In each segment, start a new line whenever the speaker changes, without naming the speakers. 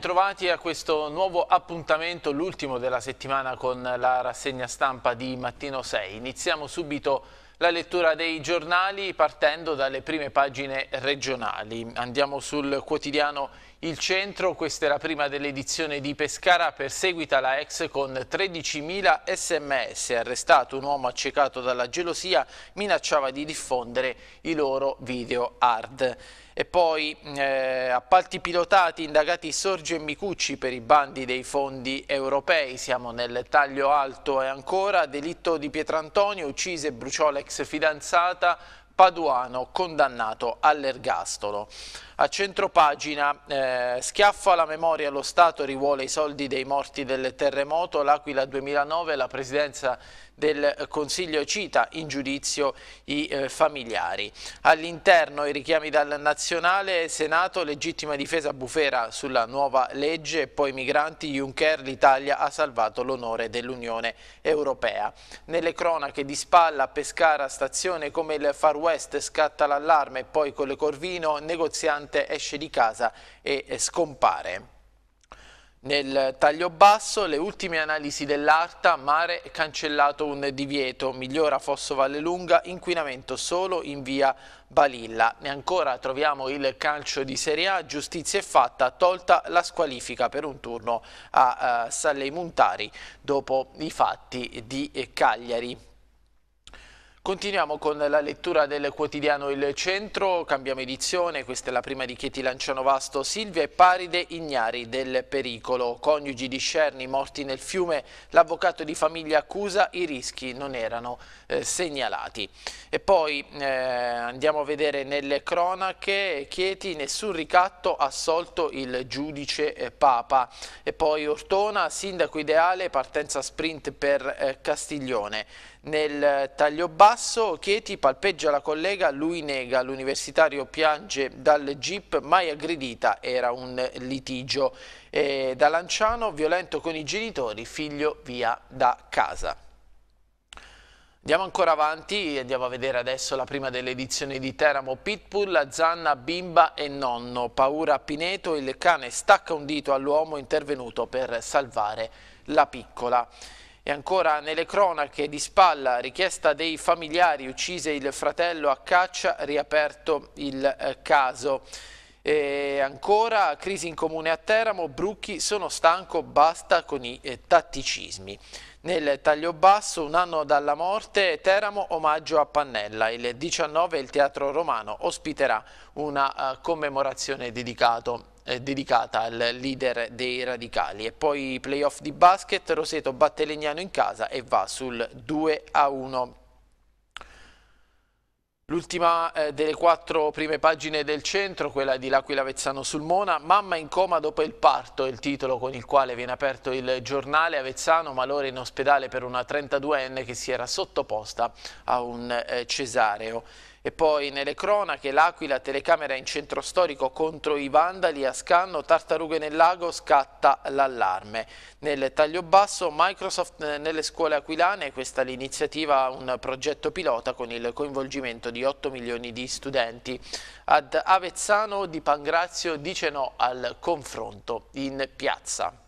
bentrovati a questo nuovo appuntamento, l'ultimo della settimana con la rassegna stampa di Mattino 6. Iniziamo subito la lettura dei giornali partendo dalle prime pagine regionali. Andiamo sul quotidiano Il Centro, questa è la prima dell'edizione di Pescara, perseguita la ex con 13.000 sms. Arrestato un uomo accecato dalla gelosia, minacciava di diffondere i loro video hard. E poi eh, appalti pilotati, indagati Sorge e Micucci per i bandi dei fondi europei. Siamo nel taglio alto e ancora delitto di Pietrantonio, uccise e bruciò l'ex fidanzata, Paduano condannato all'ergastolo. A centropagina eh, schiaffa la memoria, lo Stato rivuole i soldi dei morti del terremoto, l'Aquila 2009, la presidenza del Consiglio cita in giudizio i eh, familiari. All'interno i richiami dal Nazionale, Senato, legittima difesa bufera sulla nuova legge, poi migranti, Juncker, l'Italia ha salvato l'onore dell'Unione Europea. Nelle cronache di spalla, Pescara, stazione come il Far West, scatta l'allarme, poi con le Corvino, negozianti insegnante esce di casa e eh, scompare. Nel taglio basso, le ultime analisi dell'ARTA, mare cancellato un divieto, migliora Fosso Vallelunga, inquinamento solo in via Balilla. Ne ancora troviamo il calcio di Serie A, giustizia è fatta, tolta la squalifica per un turno a uh, Sallei Muntari dopo i fatti di eh, Cagliari. Continuiamo con la lettura del quotidiano Il Centro, cambiamo edizione, questa è la prima di Chieti Lanciano Vasto, Silvia e Paride ignari del pericolo, coniugi di Cerni morti nel fiume, l'avvocato di famiglia accusa i rischi non erano eh, segnalati. E poi eh, andiamo a vedere nelle cronache, Chieti, nessun ricatto, assolto il giudice eh, Papa. E poi Ortona, sindaco ideale, partenza sprint per eh, Castiglione. Nel taglio basso Chieti palpeggia la collega, lui nega, l'universitario piange dal jeep, mai aggredita, era un litigio. E da Lanciano, violento con i genitori, figlio via da casa. Andiamo ancora avanti e andiamo a vedere adesso la prima delle edizioni di Teramo Pitbull, Zanna, bimba e nonno. Paura a Pineto, il cane stacca un dito all'uomo intervenuto per salvare la piccola. E ancora nelle cronache di spalla, richiesta dei familiari, uccise il fratello a caccia, riaperto il eh, caso. E ancora crisi in comune a Teramo, Brucchi sono stanco, basta con i eh, tatticismi. Nel taglio basso, un anno dalla morte, Teramo omaggio a Pannella. Il 19 il Teatro Romano ospiterà una uh, commemorazione dedicato eh, dedicata al leader dei radicali e poi playoff di basket Roseto batte Legnano in casa e va sul 2 a 1 L'ultima eh, delle quattro prime pagine del centro, quella di L'Aquila Avezzano sul Mona, mamma in coma dopo il parto, è il titolo con il quale viene aperto il giornale Avezzano, malore in ospedale per una 32enne che si era sottoposta a un eh, cesareo. E poi nelle cronache l'Aquila telecamera in centro storico contro i vandali a scanno tartarughe nel lago scatta l'allarme. Nel taglio basso Microsoft eh, nelle scuole aquilane, questa è l'iniziativa un progetto pilota con il coinvolgimento di 8 milioni di studenti. Ad Avezzano di Pangrazio dice no al confronto in piazza.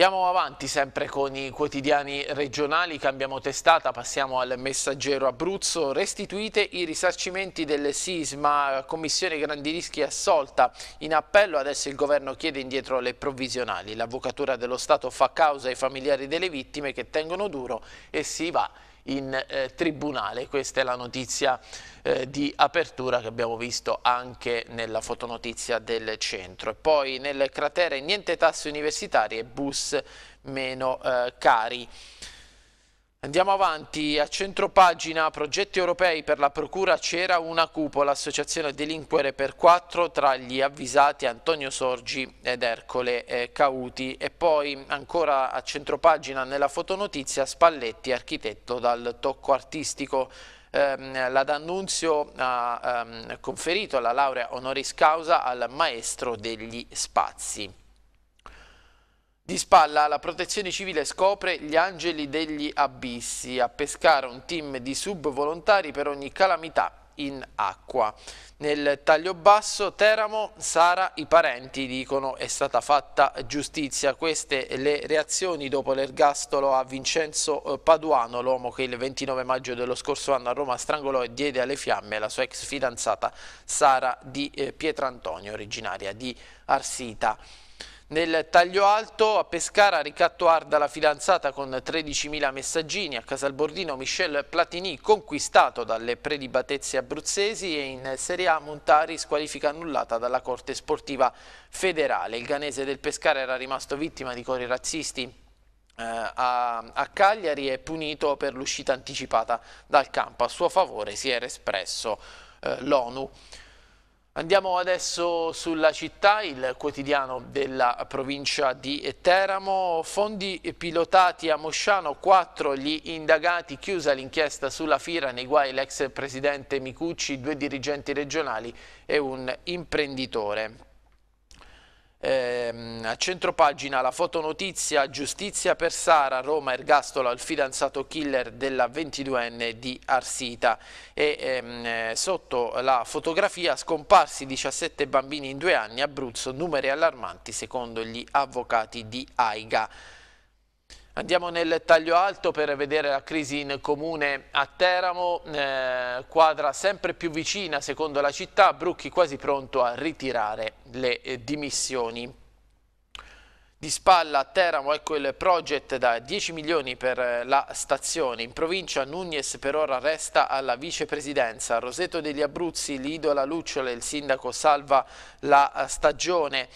Andiamo avanti sempre con i quotidiani regionali, cambiamo testata, passiamo al messaggero Abruzzo, restituite i risarcimento del sisma, commissione grandi rischi assolta, in appello adesso il governo chiede indietro le provvisionali, l'avvocatura dello Stato fa causa ai familiari delle vittime che tengono duro e si va in eh, tribunale. Questa è la notizia eh, di apertura che abbiamo visto anche nella fotonotizia del centro. E poi nel cratere niente tasse universitarie, bus meno eh, cari. Andiamo avanti, a centropagina progetti europei per la procura c'era una cupola, associazione delinquere per quattro tra gli avvisati Antonio Sorgi ed Ercole eh, Cauti e poi ancora a centropagina nella fotonotizia Spalletti architetto dal tocco artistico. Ehm, la D'Annunzio ha ehm, conferito la laurea honoris causa al maestro degli spazi. Di spalla la protezione civile scopre gli angeli degli abissi a pescare un team di subvolontari per ogni calamità in acqua. Nel taglio basso Teramo, Sara, i parenti dicono è stata fatta giustizia. Queste le reazioni dopo l'ergastolo a Vincenzo eh, Paduano, l'uomo che il 29 maggio dello scorso anno a Roma strangolò e diede alle fiamme la sua ex fidanzata Sara di eh, Pietrantonio, originaria di Arsita. Nel taglio alto a Pescara ricatto Arda la fidanzata con 13.000 messaggini, a Casalbordino Michel Platini conquistato dalle prelibatezze abruzzesi e in Serie A Montari squalifica annullata dalla Corte Sportiva Federale. Il ganese del Pescara era rimasto vittima di cori razzisti eh, a, a, Cagliari e punito per l'uscita anticipata dal campo. A suo favore si era espresso eh, l'ONU. Andiamo adesso sulla città, il quotidiano della provincia di Teramo. Fondi pilotati a Mosciano, quattro gli indagati, chiusa l'inchiesta sulla Fira, nei guai l'ex presidente Micucci, due dirigenti regionali e un imprenditore. Ehm, a pagina la fotonotizia Giustizia per Sara, Roma ergastola il fidanzato killer della 22enne di Arsita e ehm, sotto la fotografia scomparsi 17 bambini in due anni Abruzzo, numeri allarmanti secondo gli avvocati di AIGA. Andiamo nel taglio alto per vedere la crisi in comune a Teramo, eh, quadra sempre più vicina secondo la città, Brucchi quasi pronto a ritirare le eh, dimissioni. Di spalla a Teramo ecco il project da 10 milioni per eh, la stazione. In provincia Nunes per ora resta alla vicepresidenza. Roseto degli Abruzzi, l'Idola Lucciola e il sindaco salva la eh, stagione.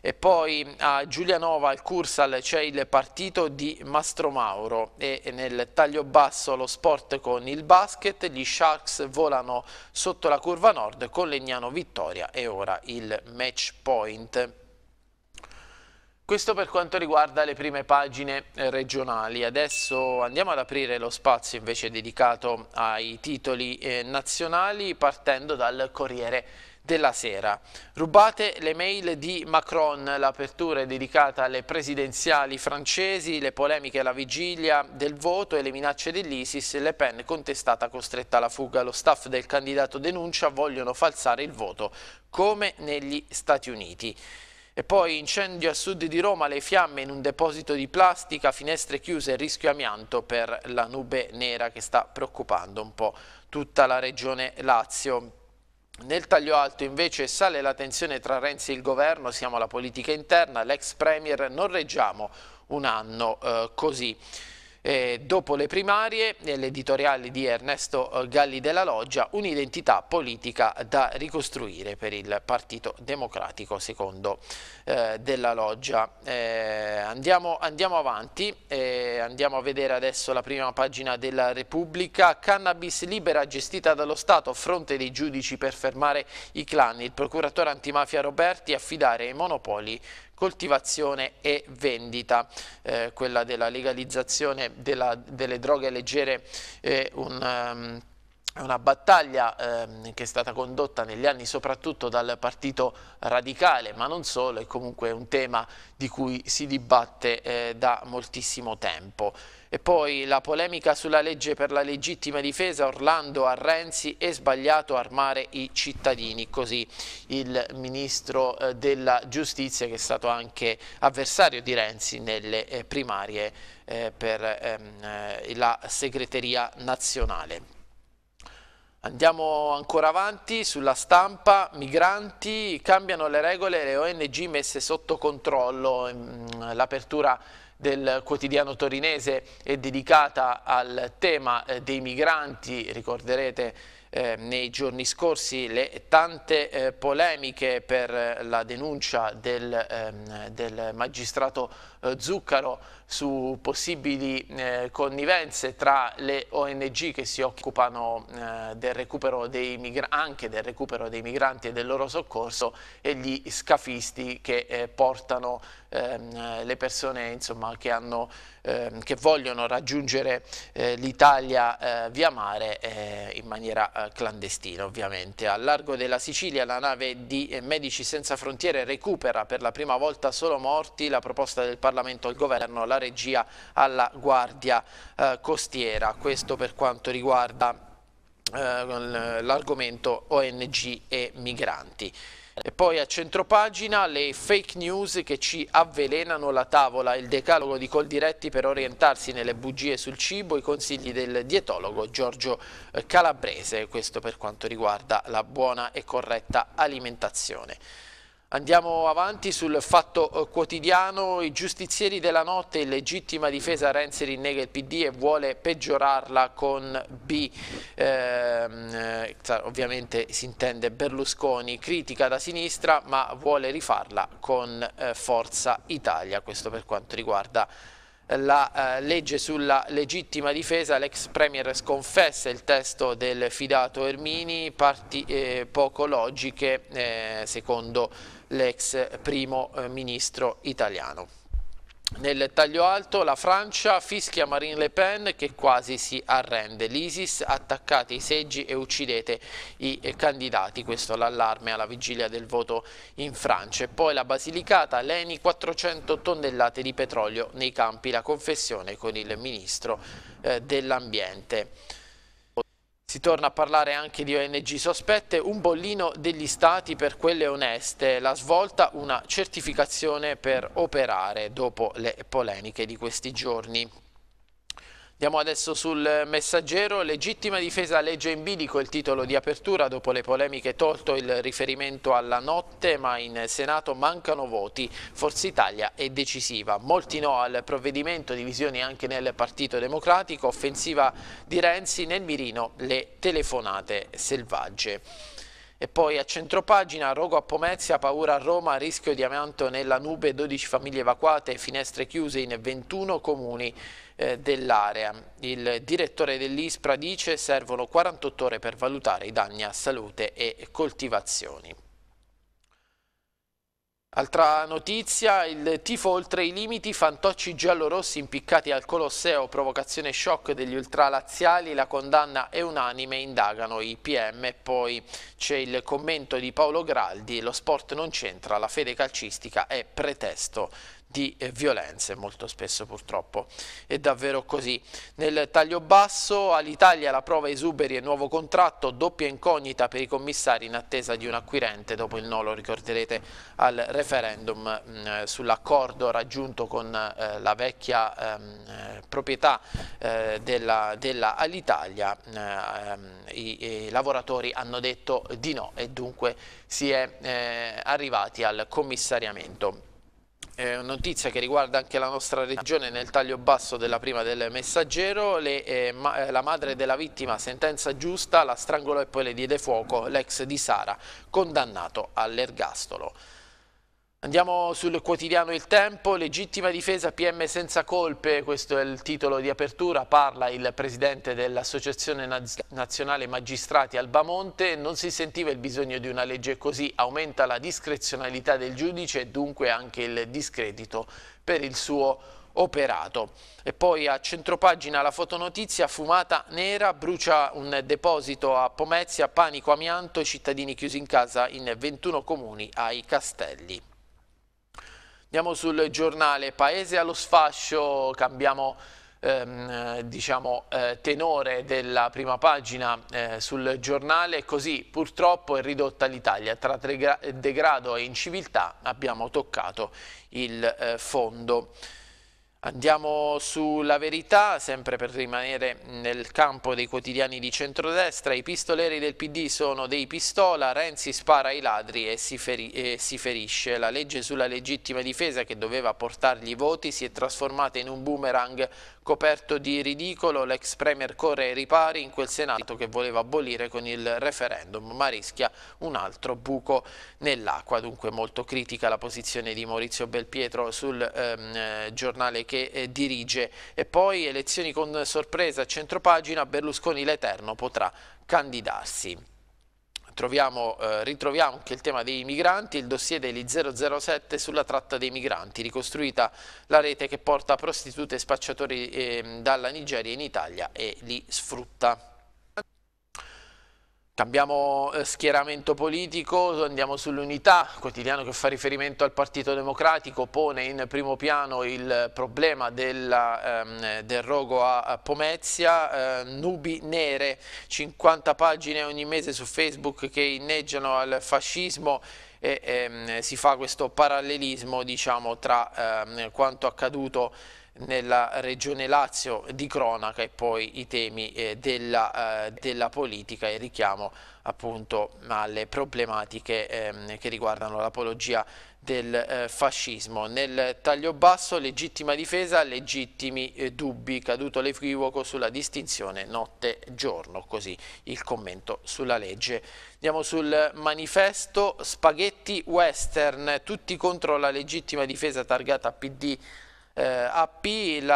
E poi a Giulianova al Cursal c'è il partito di Mastro Mauro. e nel taglio basso lo sport con il basket, gli Sharks volano sotto la curva nord con Legnano vittoria e ora il match point. Questo per quanto riguarda le prime pagine eh, regionali. Adesso andiamo ad aprire lo spazio invece dedicato ai titoli eh, nazionali partendo dal Corriere della Sera. Rubate le mail di Macron, l'apertura è dedicata alle presidenziali francesi, le polemiche alla vigilia del voto e le minacce dell'Isis, Le Pen contestata costretta alla fuga. Lo staff del candidato denuncia vogliono falsare il voto come negli Stati Uniti. E poi incendio a sud di Roma, le fiamme in un deposito di plastica, finestre chiuse, rischio amianto per la nube nera che sta preoccupando un po' tutta la regione Lazio. Nel taglio alto invece sale la tensione tra Renzi e il governo, siamo alla politica interna, l'ex premier, non reggiamo un anno eh, così eh, dopo le primarie, nell'editoriale di Ernesto eh, Galli della Loggia, un'identità politica da ricostruire per il Partito Democratico secondo eh, della Loggia. Eh, andiamo, andiamo, avanti, eh, andiamo a vedere adesso la prima pagina della Repubblica, cannabis libera gestita dallo Stato, fronte dei giudici per fermare i clan, il procuratore antimafia Roberti affidare ai monopoli coltivazione e vendita, eh, quella della legalizzazione della, delle droghe leggere è un... Um, è una battaglia ehm, che è stata condotta negli anni soprattutto dal partito radicale, ma non solo, è comunque un tema di cui si dibatte eh, da moltissimo tempo. E poi la polemica sulla legge per la legittima difesa, Orlando a Renzi è sbagliato armare i cittadini, così il ministro eh, della giustizia che è stato anche avversario di Renzi nelle eh, primarie eh, per ehm, eh, la segreteria nazionale. Andiamo ancora avanti sulla stampa, migranti, cambiano le regole, le ONG messe sotto controllo, ehm, l'apertura del quotidiano torinese è dedicata al tema eh, dei migranti, ricorderete eh, nei giorni scorsi le tante eh, polemiche per la denuncia del, ehm, del magistrato eh, Zuccaro su possibili eh, connivenze tra le ONG che si occupano eh, del dei anche del recupero dei migranti e del loro soccorso e gli scafisti che eh, portano ehm, le persone insomma, che, hanno, ehm, che, vogliono raggiungere eh, l'Italia eh, via mare eh, in maniera eh, clandestina ovviamente. Al largo della Sicilia la nave di eh, Medici Senza Frontiere recupera per la prima volta solo morti la proposta del Parlamento al Governo, la regia alla Guardia eh, Costiera. Questo per quanto riguarda l'argomento ONG e migranti. E poi a centropagina le fake news che ci avvelenano la tavola, il decalogo di Coldiretti per orientarsi nelle bugie sul cibo, i consigli del dietologo Giorgio eh, Calabrese, questo per quanto riguarda la buona e corretta alimentazione. Andiamo avanti sul fatto eh, quotidiano, i giustizieri della notte, legittima difesa Renzi rinnega il PD e vuole peggiorarla con B, ehm, eh, ovviamente si intende Berlusconi, critica da sinistra ma vuole rifarla con eh, Forza Italia, questo per quanto riguarda eh, la eh, legge sulla legittima difesa, l'ex Premier sconfessa il testo del fidato Ermini, parti eh, poco logiche eh, secondo l'ex primo eh, ministro italiano. Nel taglio alto la Francia fischia Marine Le Pen che quasi si arrende. L'ISIS attaccate i seggi e uccidete i eh, candidati. Questo l'allarme alla vigilia del voto in Francia. E poi la Basilicata, l'ENI 400 tonnellate di petrolio nei campi. La confessione con il ministro eh, dell'Ambiente. Si torna a parlare anche di ONG sospette, un bollino degli stati per quelle oneste, la svolta una certificazione per operare dopo le polemiche di questi giorni. Andiamo adesso sul messaggero, legittima difesa legge in bilico il titolo di apertura dopo le polemiche tolto il riferimento alla notte ma in Senato mancano voti, Forza Italia è decisiva, molti no al provvedimento, divisioni anche nel Partito Democratico, offensiva di Renzi nel mirino le telefonate selvagge. E poi a centropagina, Rogo a Pomezia, paura a Roma, rischio di amianto nella nube, 12 famiglie evacuate, finestre chiuse in 21 comuni eh, dell'area. Il direttore dell'ISPRA dice servono 48 ore per valutare i danni a salute e coltivazioni. Altra notizia, il tifo oltre i limiti, fantocci giallorossi impiccati al Colosseo, provocazione shock degli ultralaziali, la condanna è unanime, indagano i PM. Poi c'è il commento di Paolo Graldi, lo sport non c'entra, la fede calcistica è pretesto di eh, violenze, molto spesso purtroppo è davvero così. Nel taglio basso all'Italia la prova esuberi e nuovo contratto, doppia incognita per i commissari in attesa di un acquirente dopo il no, lo ricorderete, al referendum mh, mm, sull'accordo raggiunto con eh, la vecchia mh, ehm, eh, proprietà eh, della, della Alitalia, mh, mm, ehm, i, i, lavoratori hanno detto di no e dunque si è eh, arrivati al commissariamento. Eh, notizia che riguarda anche la nostra regione nel taglio basso della prima del messaggero, le, eh, ma, eh, la madre della vittima sentenza giusta, la strangolò e poi le diede fuoco l'ex di Sara condannato all'ergastolo. Andiamo sul quotidiano Il Tempo, legittima difesa PM senza colpe, questo è il titolo di apertura, parla il presidente dell'Associazione Nazionale Magistrati Albamonte, non si sentiva il bisogno di una legge così, aumenta la discrezionalità del giudice e dunque anche il discredito per il suo operato. E poi a centropagina la fotonotizia, fumata nera, brucia un deposito a Pomezia, panico amianto, cittadini chiusi in casa in 21 comuni ai Castelli. Andiamo sul giornale Paese allo sfascio, cambiamo ehm, diciamo, eh, tenore della prima pagina eh, sul giornale, così purtroppo è ridotta l'Italia, tra degrado e inciviltà abbiamo toccato il eh, fondo. Andiamo sulla verità, sempre per rimanere nel campo dei quotidiani di centrodestra, i pistoleri del PD sono dei pistola, Renzi spara ai ladri e si, feri e si, ferisce. La legge sulla legittima difesa che doveva portargli voti si è trasformata in un boomerang Coperto di ridicolo, l'ex premier corre ai ripari in quel Senato che voleva abolire con il referendum, ma rischia un altro buco nell'acqua. Dunque molto critica la posizione di Maurizio Belpietro sul ehm, eh, giornale che eh, dirige. E poi elezioni con sorpresa a centropagina, Berlusconi l'Eterno potrà candidarsi. Troviamo, eh, ritroviamo anche il tema dei migranti, il dossier degli 007 sulla tratta dei migranti, ricostruita la rete che porta prostitute e spacciatori eh, dalla Nigeria in Italia e li sfrutta. Cambiamo eh, schieramento politico, andiamo sull'unità, quotidiano che fa riferimento al Partito Democratico, pone in primo piano il problema della, ehm, del rogo a Pomezia, eh, nubi nere, 50 pagine ogni mese su Facebook che inneggiano al fascismo e ehm, si fa questo parallelismo diciamo, tra ehm, quanto accaduto nella regione Lazio di cronaca e poi i temi eh, della, eh, della, politica e richiamo appunto alle problematiche ehm, che riguardano l'apologia del eh, fascismo. Nel taglio basso legittima difesa, legittimi eh, dubbi, caduto l'equivoco sulla distinzione notte-giorno, così il commento sulla legge. Andiamo sul manifesto Spaghetti Western, tutti contro la legittima difesa targata PD eh, AP, mm,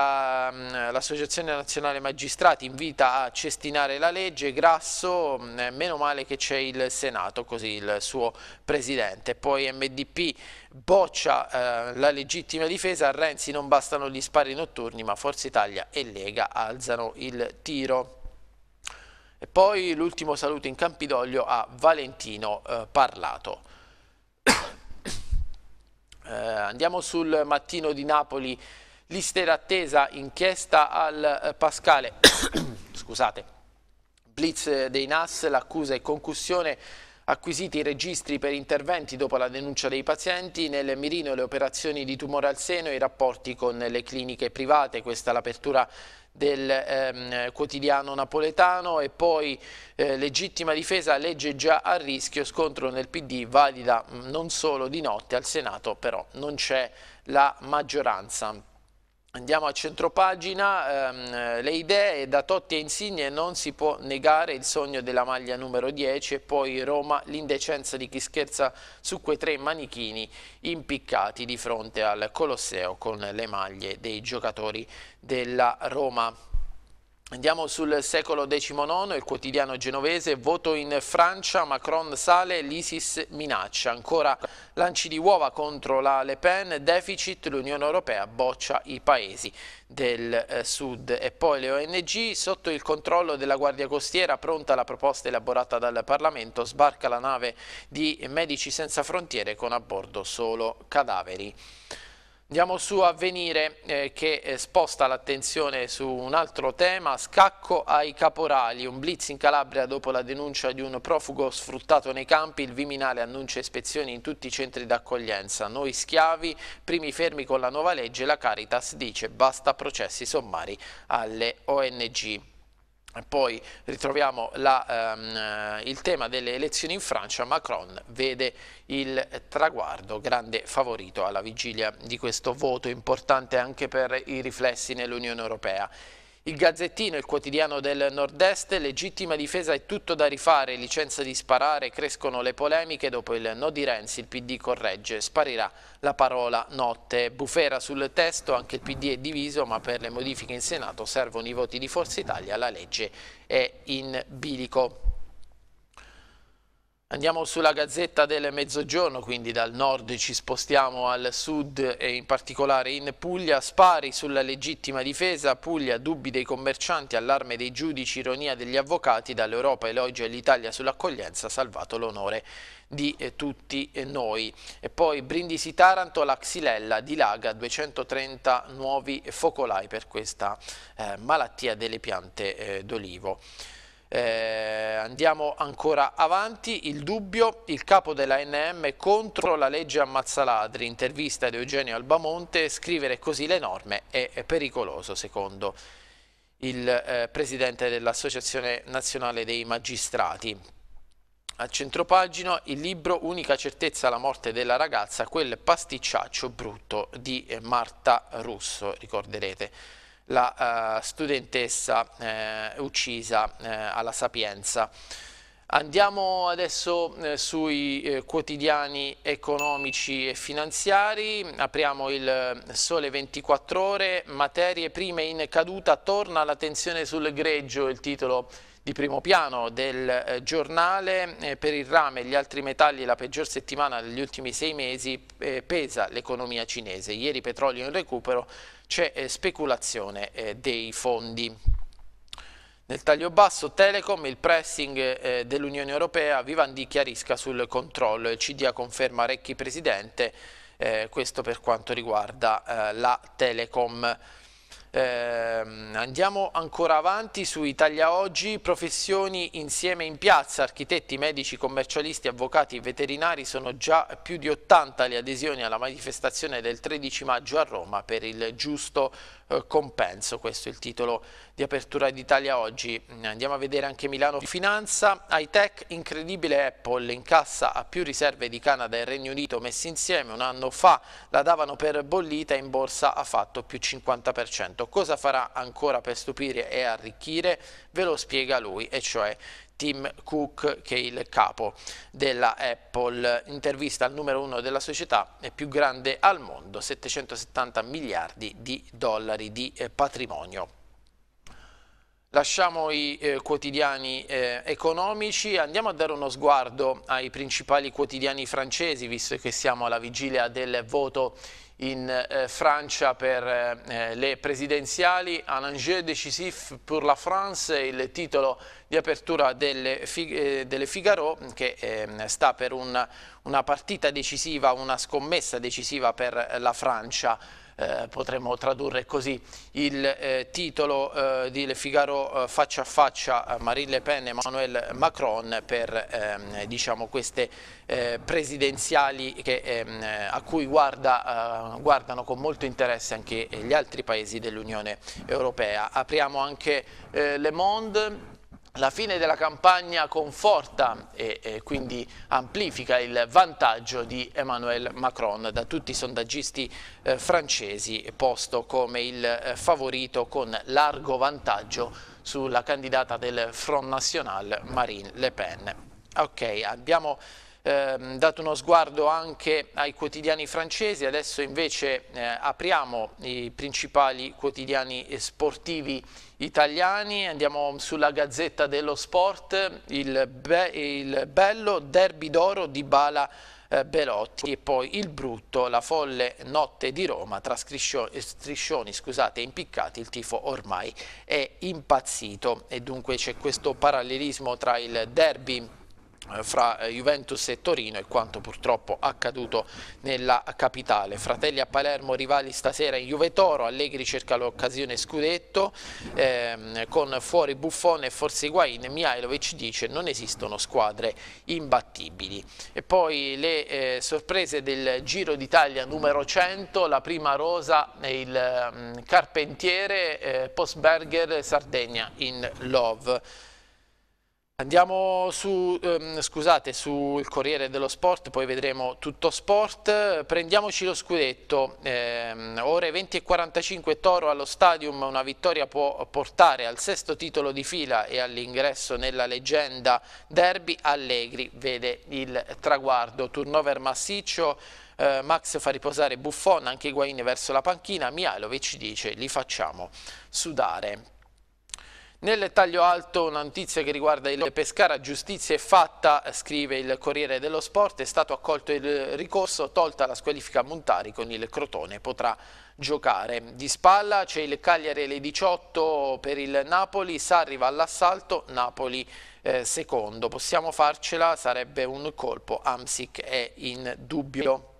l'Associazione la, Nazionale Magistrati invita a cestinare la legge, Grasso, mm, eh, meno male che c'è il Senato, così il suo presidente. Poi MDP boccia eh, la legittima difesa, a Renzi non bastano gli spari notturni, ma Forza Italia e Lega alzano il tiro. E poi l'ultimo saluto in Campidoglio a Valentino eh, Parlato. Eh, andiamo sul mattino di Napoli, listera attesa, inchiesta al eh, Pascale, scusate, blitz eh, dei NAS, l'accusa e concussione acquisiti i registri per interventi dopo la denuncia dei pazienti, nel mirino le operazioni di tumore al seno i rapporti con le cliniche private, questa è l'apertura del ehm, quotidiano napoletano e poi eh, legittima difesa, legge già a rischio, scontro nel PD valida mm, non solo di notte, al Senato però non c'è la maggioranza. Andiamo a centropagina, ehm, le idee da Totti e Insigne non si può negare il sogno della maglia numero 10 e poi Roma l'indecenza di chi scherza su quei tre manichini impiccati di fronte al Colosseo con le maglie dei giocatori della Roma. Andiamo sul secolo XIX, il quotidiano genovese, voto in Francia, Macron sale, l'ISIS minaccia. Ancora lanci di uova contro la Le Pen, deficit, l'Unione Europea boccia i paesi del eh, sud e poi le ONG sotto il controllo della Guardia Costiera pronta la proposta elaborata dal Parlamento sbarca la nave di Medici Senza Frontiere con a bordo solo cadaveri. Andiamo su Avvenire eh, che eh, sposta l'attenzione su un altro tema, scacco ai caporali, un blitz in Calabria dopo la denuncia di un profugo sfruttato nei campi, il Viminale annuncia ispezioni in tutti i centri d'accoglienza, noi schiavi, primi fermi con la nuova legge, la Caritas dice basta processi sommari alle ONG. Poi ritroviamo la, um, il tema delle elezioni in Francia, Macron vede il traguardo, grande favorito alla vigilia di questo voto importante anche per i riflessi nell'Unione Europea. Il Gazzettino, il quotidiano del Nord-Est, legittima difesa è tutto da rifare, licenza di sparare, crescono le polemiche, dopo il no di Renzi il PD corregge, sparirà la parola notte. Bufera sul testo, anche il PD è diviso, ma per le modifiche in Senato servono i voti di Forza Italia, la legge è in bilico. Andiamo sulla Gazzetta del Mezzogiorno, quindi dal nord ci spostiamo al sud e in particolare in Puglia. Spari sulla legittima difesa, Puglia, dubbi dei commercianti, allarme dei giudici, ironia degli avvocati, dall'Europa elogia l'Italia sull'accoglienza, salvato l'onore di eh, tutti eh, noi. E poi Brindisi Taranto, la xylella dilaga, 230 nuovi focolai per questa eh, malattia delle piante eh, d'olivo. Eh, andiamo ancora avanti, il dubbio, il capo della NM contro la legge Ammazzaladri, intervista di Eugenio Albamonte, scrivere così le norme è, è pericoloso secondo il eh, presidente dell'Associazione Nazionale dei Magistrati. A centropagina il libro Unica certezza la morte della ragazza, quel pasticciaccio brutto di eh, Marta Russo, ricorderete la eh, studentessa eh, uccisa eh, alla Sapienza. Andiamo adesso sui quotidiani economici e finanziari, apriamo il sole 24 ore, materie prime in caduta, torna l'attenzione sul greggio, il titolo di primo piano del giornale, per il rame e gli altri metalli la peggior settimana degli ultimi sei mesi pesa l'economia cinese, ieri petrolio in recupero c'è eh, speculazione eh, dei fondi. Nel taglio basso Telecom, il pressing eh, dell'Unione Europea, Vivendi chiarisca sul controllo, il CDA conferma Recchi Presidente, eh, questo per quanto riguarda eh, la Telecom. Eh, andiamo ancora avanti su Italia Oggi, professioni insieme in piazza, architetti, medici, commercialisti, avvocati, veterinari, sono già più di 80 le adesioni alla manifestazione del 13 maggio a Roma per il giusto eh, compenso, questo è il titolo di apertura d'Italia oggi. Andiamo a vedere anche Milano Finanza, high tech, incredibile Apple, incassa a più riserve di Canada e Regno Unito messi insieme, un anno fa la davano per bollita e in borsa ha fatto più 50%. Cosa farà ancora per stupire e arricchire? Ve lo spiega lui, e cioè Tim Cook che è il capo della Apple. Intervista al numero uno della società più grande al mondo, 770 miliardi di dollari di eh, patrimonio. Lasciamo i eh, quotidiani eh, economici, andiamo a dare uno sguardo ai principali quotidiani francesi, visto che siamo alla vigilia del voto in eh, Francia per eh, le presidenziali, un enjeu décisif pour la France, il titolo di apertura delle, eh, delle Figaro che ehm, sta per un, una partita decisiva, una scommessa decisiva per la Francia eh, potremmo tradurre così il eh, titolo eh, di Le Figaro eh, faccia a faccia Marine Le Pen e Emmanuel Macron per ehm, diciamo, queste eh, presidenziali che, ehm, a cui guarda, eh, guardano con molto interesse anche gli altri paesi dell'Unione Europea. Apriamo anche Le Monde la fine della campagna conforta e, e, quindi amplifica il vantaggio di Emmanuel Macron da tutti i sondaggisti eh, francesi posto come il eh, favorito con largo vantaggio sulla candidata del Front National Marine Le Pen. Ok, abbiamo ehm, dato uno sguardo anche ai quotidiani francesi, adesso invece eh, apriamo i principali quotidiani eh, sportivi italiani, andiamo sulla Gazzetta dello Sport, il, be il bello derby d'oro di Bala eh, Belotti e poi il brutto, la folle notte di Roma tra striscioni, eh, striscioni scusate, impiccati, il tifo ormai è impazzito e dunque c'è questo parallelismo tra il derby eh, fra eh, Juventus e Torino e quanto purtroppo accaduto nella capitale. Fratelli a Palermo rivali stasera in Juve Toro, Allegri cerca l'occasione scudetto, ehm, con fuori Buffone e forse Higuain, Mihailovic dice non esistono squadre imbattibili. E poi le eh, sorprese del Giro d'Italia numero 100, la prima rosa, è il mh, mm, Carpentiere, eh, Postberger, Sardegna in Love. Andiamo su, ehm, scusate, sul Corriere dello Sport, poi vedremo tutto sport. Prendiamoci lo scudetto, ehm, ore 20 e 45 Toro allo Stadium, una vittoria può portare al sesto titolo di fila e all'ingresso nella leggenda Derby Allegri, vede il traguardo, turnover massiccio. Eh, Max fa riposare Buffon, anche Guaini verso la panchina, Mialovic dice li facciamo sudare. Nel taglio alto una notizia che riguarda il Pescara, giustizia è fatta, scrive il Corriere dello Sport, è stato accolto il ricorso, tolta la squalifica a Montari con il Crotone, potrà giocare. Di spalla c'è il Cagliari alle 18 per il Napoli, Sarri va all'assalto, Napoli eh, secondo. Possiamo farcela, sarebbe un colpo, Amsic è in dubbio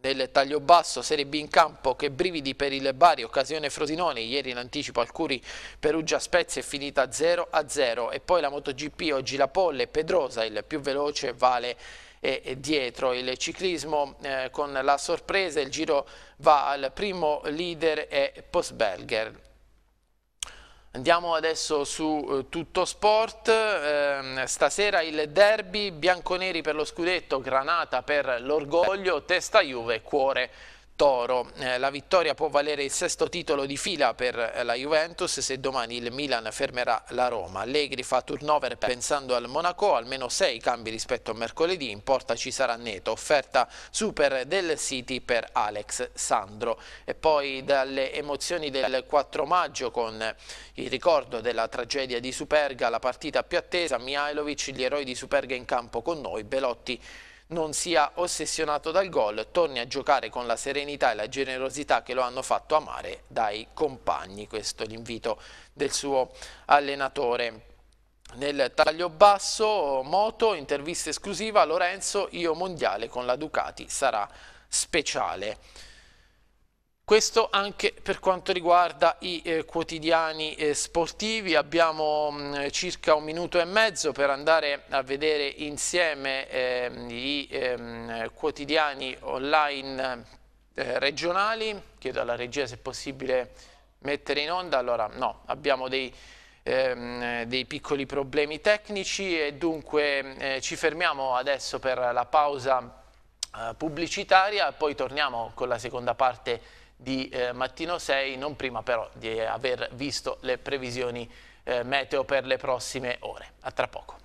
del taglio basso, Serie B in campo, che brividi per il Bari, occasione Frosinone, ieri in anticipo al Curi Perugia Spezia è finita 0-0 e poi la MotoGP, oggi la Polle, Pedrosa, il più veloce vale e eh, eh, dietro il ciclismo eh, con la sorpresa il giro va al primo leader e Postberger Andiamo adesso su eh, Tutto Sport, eh, stasera il derby, bianconeri per lo scudetto, granata per l'orgoglio, testa Juve, cuore Toro. Eh, la vittoria può valere il sesto titolo di fila per eh, la Juventus se domani il Milan fermerà la Roma. Allegri fa turnover pensando al Monaco, almeno sei cambi rispetto a mercoledì, in porta ci sarà Neto, offerta super del City per Alex Sandro. E poi dalle emozioni del 4 maggio con il ricordo della tragedia di Superga, la partita più attesa, Mihailovic, gli eroi di Superga in campo con noi, Belotti non sia ossessionato dal gol, torni a giocare con la serenità e la generosità che lo hanno fatto amare dai compagni. Questo è l'invito del suo allenatore. Nel taglio basso, moto, intervista esclusiva, Lorenzo, io mondiale con la Ducati sarà speciale. Questo anche per quanto riguarda i eh, quotidiani eh, sportivi, abbiamo mh, mm, circa un minuto e mezzo per andare a vedere insieme eh, i ehm, quotidiani online eh, regionali, chiedo alla regia se è possibile mettere in onda, allora no, abbiamo dei, ehm, dei piccoli problemi tecnici e dunque eh, ci fermiamo adesso per la pausa eh, pubblicitaria, poi torniamo con la seconda parte di eh, mattino 6, non prima però di aver visto le previsioni eh, meteo per le prossime ore. A tra poco.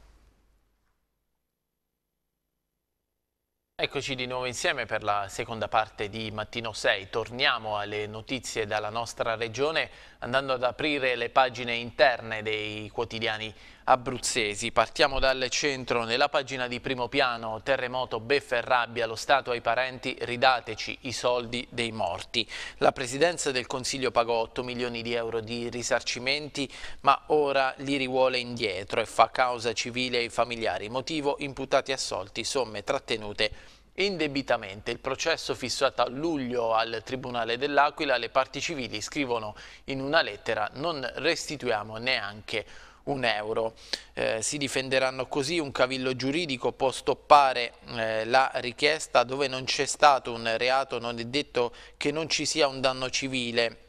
Eccoci di nuovo insieme per la seconda parte di Mattino 6. Torniamo alle notizie dalla nostra regione andando ad aprire le pagine interne dei quotidiani abruzzesi. Partiamo dal centro, nella pagina di primo piano, terremoto, beffa e rabbia, lo Stato ai parenti, ridateci i soldi dei morti. La Presidenza del Consiglio pagò 8 milioni di euro di risarcimenti, ma ora li rivuole indietro e fa causa civile ai familiari, motivo imputati assolti, somme trattenute Indebitamente, il processo fissato a luglio al Tribunale dell'Aquila, le parti civili scrivono in una lettera non restituiamo neanche un euro. Eh, si difenderanno così un cavillo giuridico può stoppare eh, la richiesta dove non c'è stato un reato, non è detto che non ci sia un danno civile.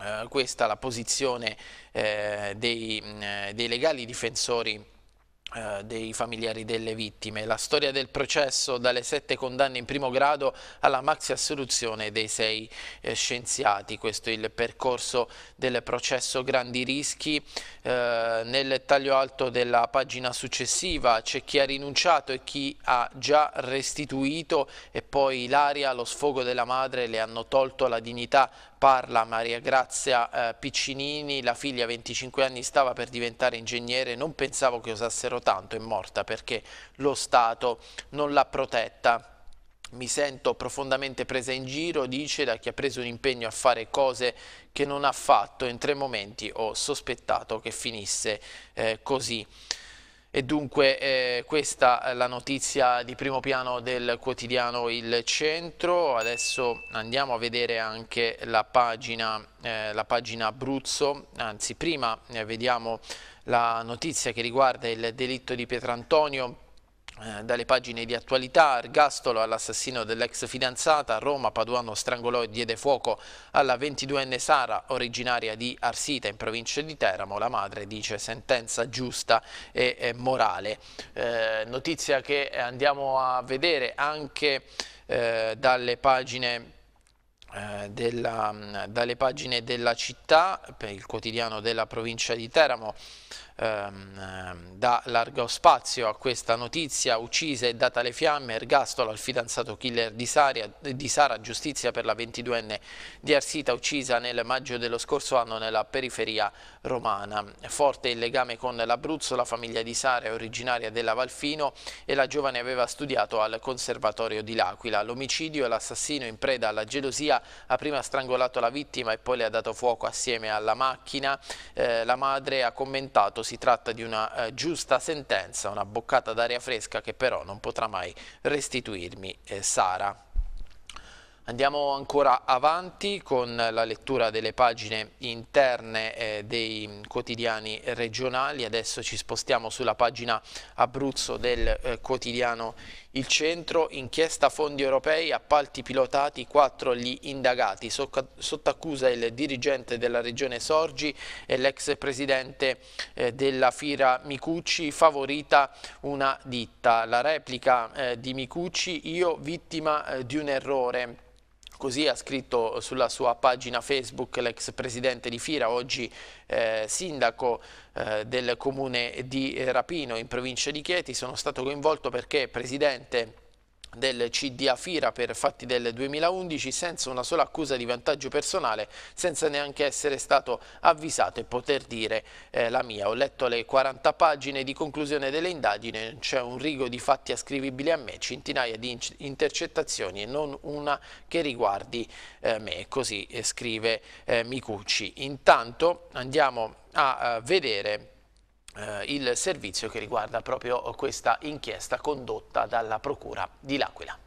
Eh, questa è la posizione eh, dei, mm, eh, dei legali difensori eh, dei familiari delle vittime. La storia del processo dalle sette condanne in primo grado alla maxi assoluzione dei sei eh, scienziati. Questo è il percorso del processo Grandi Rischi. Eh, nel taglio alto della pagina successiva c'è chi ha rinunciato e chi ha già restituito e poi l'aria, lo sfogo della madre le hanno tolto la dignità parla Maria Grazia eh, Piccinini, la figlia 25 anni stava per diventare ingegnere, non pensavo che osassero tanto, è morta perché lo Stato non l'ha protetta. Mi sento profondamente presa in giro, dice, da chi ha preso un impegno a fare cose che non ha fatto. In tre momenti ho sospettato che finisse eh, così. E dunque eh, questa è la notizia di primo piano del quotidiano Il Centro, adesso andiamo a vedere anche la pagina, eh, la pagina Abruzzo, anzi prima eh, vediamo la notizia che riguarda il delitto di Pietrantonio eh, dalle pagine di attualità, ergastolo all'assassino dell'ex fidanzata, a Roma Paduano strangolò e diede fuoco alla 22enne Sara, originaria di Arsita in provincia di Teramo, la madre dice sentenza giusta e morale. Eh, notizia che andiamo a vedere anche eh, dalle pagine eh, della, mm, dalle pagine della città, per il quotidiano della provincia di Teramo, Ehm, ehm, dà largo spazio a questa notizia, uccisa e data alle fiamme, ergastolo al fidanzato killer di, Saria, di Sara, giustizia per la 22enne di Arsita uccisa nel maggio dello scorso anno nella periferia romana. Forte il legame con l'Abruzzo, la famiglia di Sara è originaria della Valfino e la giovane aveva studiato al conservatorio di L'Aquila. L'omicidio e l'assassino in preda alla gelosia ha prima strangolato la vittima e poi le ha dato fuoco assieme alla macchina. Eh, la madre ha commentato si tratta di una eh, giusta sentenza, una boccata d'aria fresca che però non potrà mai restituirmi eh, Sara. Andiamo ancora avanti con la lettura delle pagine interne eh, dei quotidiani regionali, adesso ci spostiamo sulla pagina Abruzzo del eh, quotidiano il centro, inchiesta fondi europei, appalti pilotati, quattro gli indagati. Sotto accusa il dirigente della regione Sorgi e l'ex presidente eh, della Fira Micucci, favorita una ditta. La replica eh, di Micucci, io vittima eh, di un errore Così ha scritto sulla sua pagina Facebook l'ex presidente di Fira, oggi eh, sindaco eh, del comune di eh, Rapino in provincia di Chieti. Sono stato coinvolto perché presidente del CDA Fira per fatti del 2011 senza una sola accusa di vantaggio personale, senza neanche essere stato avvisato e poter dire eh, la mia. Ho letto le 40 pagine di conclusione delle indagini, c'è un rigo di fatti ascrivibili a me, centinaia di intercettazioni e non una che riguardi eh, me, così eh, scrive eh, Micucci. Intanto andiamo a eh, vedere eh, il servizio che riguarda proprio questa inchiesta condotta dalla Procura di L'Aquila.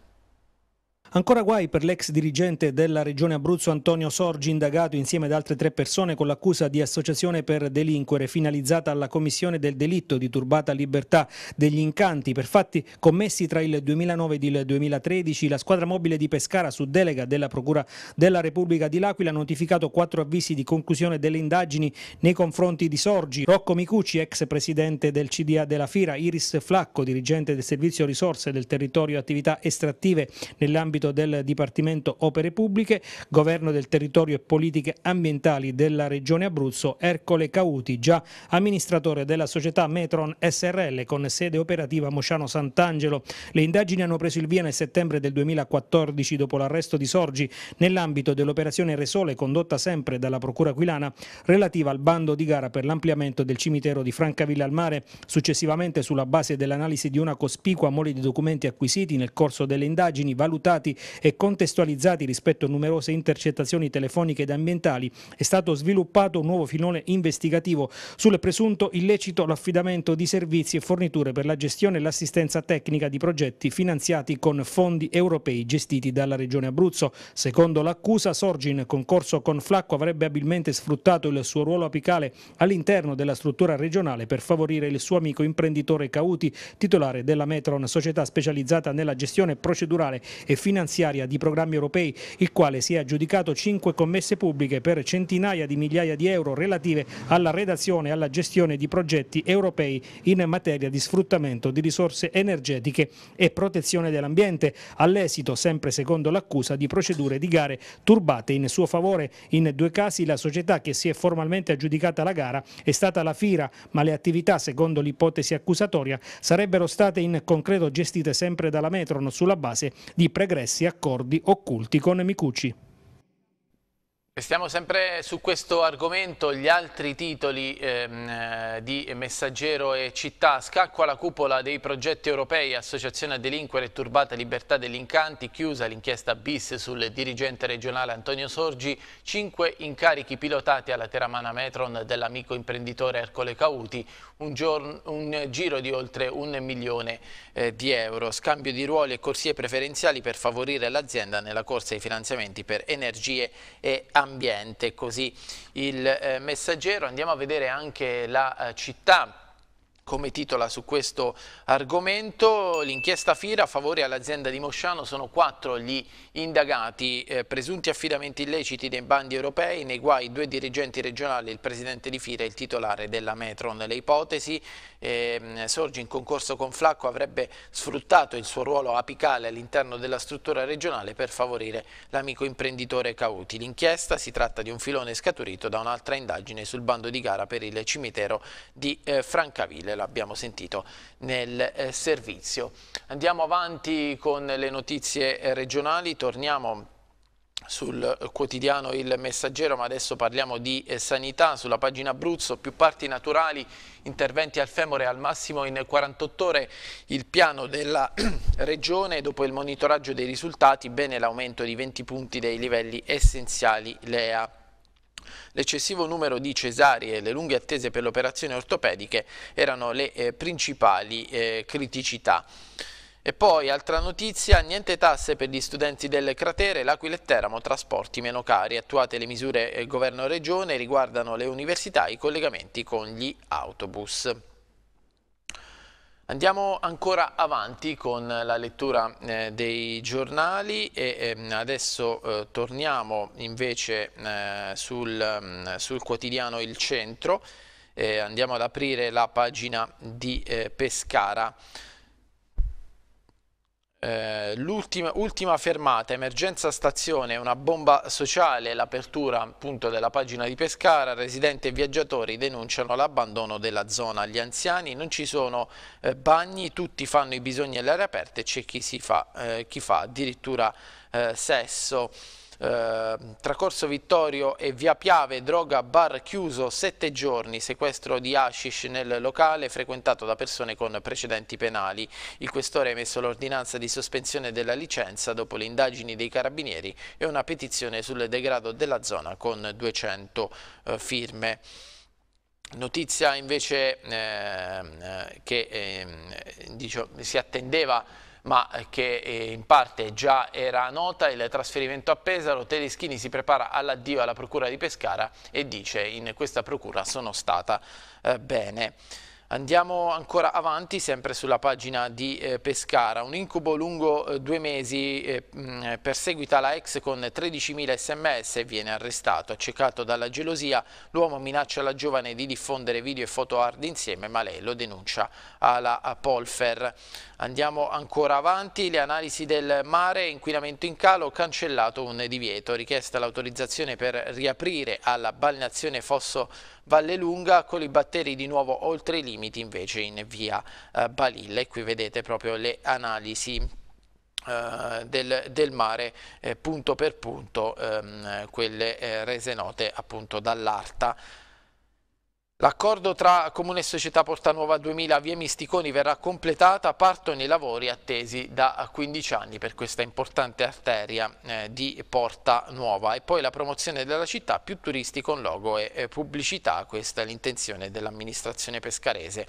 Ancora guai per l'ex dirigente della Regione Abruzzo Antonio Sorgi, indagato insieme ad altre tre persone con l'accusa di associazione per delinquere finalizzata alla commissione del delitto di turbata libertà degli incanti. Per fatti commessi tra il 2009 ed il 2013, la squadra mobile di Pescara, su delega della Procura della Repubblica di L'Aquila, ha notificato quattro avvisi di conclusione delle indagini nei confronti di Sorgi, Rocco Micucci, ex presidente del CDA della Fira, Iris Flacco, dirigente del servizio risorse del territorio attività estrattive nell'ambito nell'ambito del Dipartimento Opere Pubbliche, Governo del Territorio e Politiche Ambientali della Regione Abruzzo, Ercole Cauti, già amministratore della società Metron SRL con sede operativa Mociano Sant'Angelo. Le indagini hanno preso il via nel settembre del 2014 dopo l'arresto di Sorgi nell'ambito dell'operazione Resole condotta sempre dalla Procura Aquilana relativa al bando di gara per l'ampliamento del cimitero di Francavilla al Mare. Successivamente sulla base dell'analisi di una cospicua mole di documenti acquisiti nel corso delle indagini valutati tracciati e contestualizzati rispetto a numerose intercettazioni telefoniche ed ambientali, è stato sviluppato un nuovo filone investigativo sul presunto illecito l'affidamento di servizi e forniture per la gestione e l'assistenza tecnica di progetti finanziati con fondi europei gestiti dalla Regione Abruzzo. Secondo l'accusa, Sorgin, concorso con Flacco avrebbe abilmente sfruttato il suo ruolo apicale all'interno della struttura regionale per favorire il suo amico imprenditore Cauti, titolare della Metron, società specializzata nella gestione procedurale e finanziaria finanziaria di programmi europei, il quale si è aggiudicato cinque commesse pubbliche per centinaia di migliaia di euro relative alla redazione e alla gestione di progetti europei in materia di sfruttamento di risorse energetiche e protezione dell'ambiente, all'esito, sempre secondo l'accusa, di procedure di gare turbate in suo favore. In due casi la società che si è formalmente aggiudicata la gara è stata la FIRA, ma le attività, secondo l'ipotesi accusatoria, sarebbero state in concreto gestite sempre dalla Metron sulla base di pregressi complessi accordi occulti con Micucci.
Restiamo sempre su questo argomento, gli altri titoli ehm, eh, di Messaggero e Città. Scacqua la cupola dei progetti europei, associazione a delinquere e turbata libertà degli incanti, chiusa l'inchiesta bis sul dirigente regionale Antonio Sorgi, cinque incarichi pilotati alla Teramana Metron dell'amico imprenditore Ercole Cauti, un, giorno, un, giro di oltre un milione eh, di euro, scambio di ruoli e corsie preferenziali per favorire l'azienda nella corsa ai finanziamenti per energie e ambiente ambiente, così il eh, messaggero. Andiamo a vedere anche la eh, città come titola su questo argomento. L'inchiesta FIRA a favore all'azienda di Mosciano sono quattro gli indagati, eh, presunti affidamenti illeciti dei bandi europei, nei guai due dirigenti regionali, il presidente di FIRA e il titolare della Metron. Le ipotesi, eh, Sorgi in concorso con Flacco avrebbe sfruttato il suo ruolo apicale all'interno della struttura regionale per favorire l'amico imprenditore Cauti. L'inchiesta si tratta di un filone scaturito da un'altra indagine sul bando di gara per il cimitero di eh, Francaville l'abbiamo sentito nel eh, servizio. Andiamo avanti con le notizie eh, regionali, torniamo sul quotidiano Il Messaggero, ma adesso parliamo di eh, sanità. Sulla pagina Abruzzo, più parti naturali, interventi al femore al massimo in 48 ore. Il piano della regione, dopo il monitoraggio dei risultati, bene l'aumento di 20 punti dei livelli essenziali LEA. L'eccessivo numero di cesaree e le lunghe attese per le operazioni ortopediche erano le eh, principali eh, criticità. E poi, altra notizia, niente tasse per gli studenti del cratere, l'Aquila e Teramo, trasporti meno cari. Attuate le misure eh, governo-regione, riguardano le università e i collegamenti con gli autobus. Andiamo ancora avanti con la lettura eh, dei giornali e eh, adesso eh, torniamo invece eh, sul, mm, sul, quotidiano Il Centro, eh, andiamo ad aprire la pagina di eh, Pescara. Eh, l'ultima, ultima fermata, emergenza stazione, una bomba sociale, l'apertura appunto della pagina di Pescara, residenti e viaggiatori denunciano l'abbandono della zona, gli anziani non ci sono eh, bagni, tutti fanno i bisogni all'aria aperta e c'è chi, fa, eh, chi fa addirittura eh, sesso eh, tra Corso Vittorio e Via Piave, droga bar chiuso sette giorni, sequestro di hashish nel locale frequentato da persone con precedenti penali. Il questore ha emesso l'ordinanza di sospensione della licenza dopo le indagini dei carabinieri e una petizione sul degrado della zona con 200 eh, firme. Notizia invece ehm, eh, che diciamo, si attendeva ma che eh, in parte già era nota, il trasferimento a Pesaro, Teleschini si prepara all'addio alla procura di Pescara e dice in questa procura sono stata eh, bene. Andiamo ancora avanti, sempre sulla pagina di eh, Pescara. Un incubo lungo eh, due mesi eh, mh, perseguita la ex con 13.000 sms e viene arrestato. Accecato dalla gelosia, l'uomo minaccia la giovane di diffondere video e foto hard insieme, ma lei lo denuncia alla Polfer. Andiamo ancora avanti, le analisi del mare, inquinamento in calo, cancellato un divieto, richiesta l'autorizzazione per riaprire alla balneazione Fosso Vallelunga con i batteri di nuovo oltre i limiti invece in via eh, Balilla e qui vedete proprio le analisi eh, del, del, mare eh, punto per punto ehm, quelle eh, rese note appunto dall'Arta L'accordo tra Comune e Società Porta Nuova 2000 Via Misticoni verrà completata, partono i lavori attesi da 15 anni per questa importante arteria eh, di Porta Nuova e poi la promozione della città più turisti con logo e eh, pubblicità, questa è l'intenzione dell'amministrazione pescarese.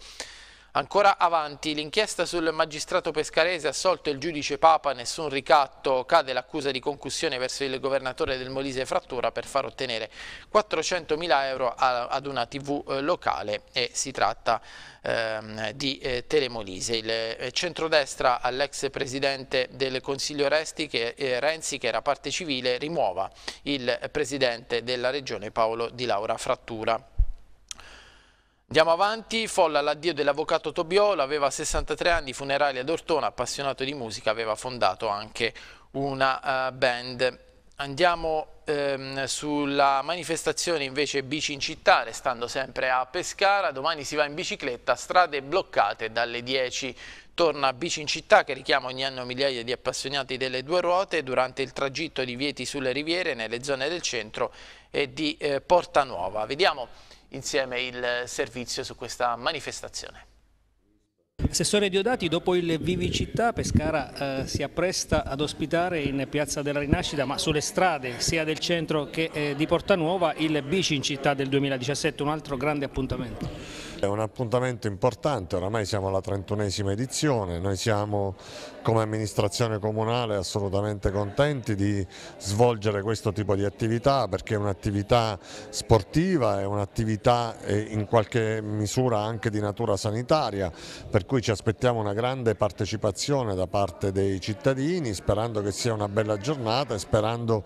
Ancora avanti, l'inchiesta sul magistrato pescarese assolto il giudice Papa, nessun ricatto, cade l'accusa di concussione verso il governatore del Molise Frattura per far ottenere 400.000 euro ad una tv eh, locale e si tratta ehm, di eh, Telemolise. Il eh, centrodestra all'ex presidente del Consiglio Resti, che, eh, Renzi, che era parte civile, rimuova il presidente della regione Paolo Di Laura Frattura. Andiamo avanti, folla all'addio dell'avvocato Tobiolo, aveva 63 anni, funerali ad Ortona, appassionato di musica, aveva fondato anche una uh, band. Andiamo ehm, sulla manifestazione invece bici in città, restando sempre a Pescara, domani si va in bicicletta, strade bloccate dalle 10 torna a Bici in città che richiama ogni anno migliaia di appassionati delle due ruote durante il tragitto di Vieti sulle riviere nelle zone del centro e di eh, Porta Nuova. Vediamo insieme il servizio su questa manifestazione.
Assessore Diodati, dopo il Vivicità, Pescara eh, si appresta ad ospitare in Piazza della Rinascita, ma sulle strade sia del centro che eh, di Porta Nuova, il Bici in città del 2017, un altro grande appuntamento.
È un appuntamento importante, oramai siamo alla 31esima edizione, noi siamo come amministrazione comunale assolutamente contenti di svolgere questo tipo di attività perché è un'attività sportiva, è un'attività eh, in qualche misura anche di natura sanitaria, per cui ci aspettiamo una grande partecipazione da parte dei cittadini sperando che sia una bella giornata e sperando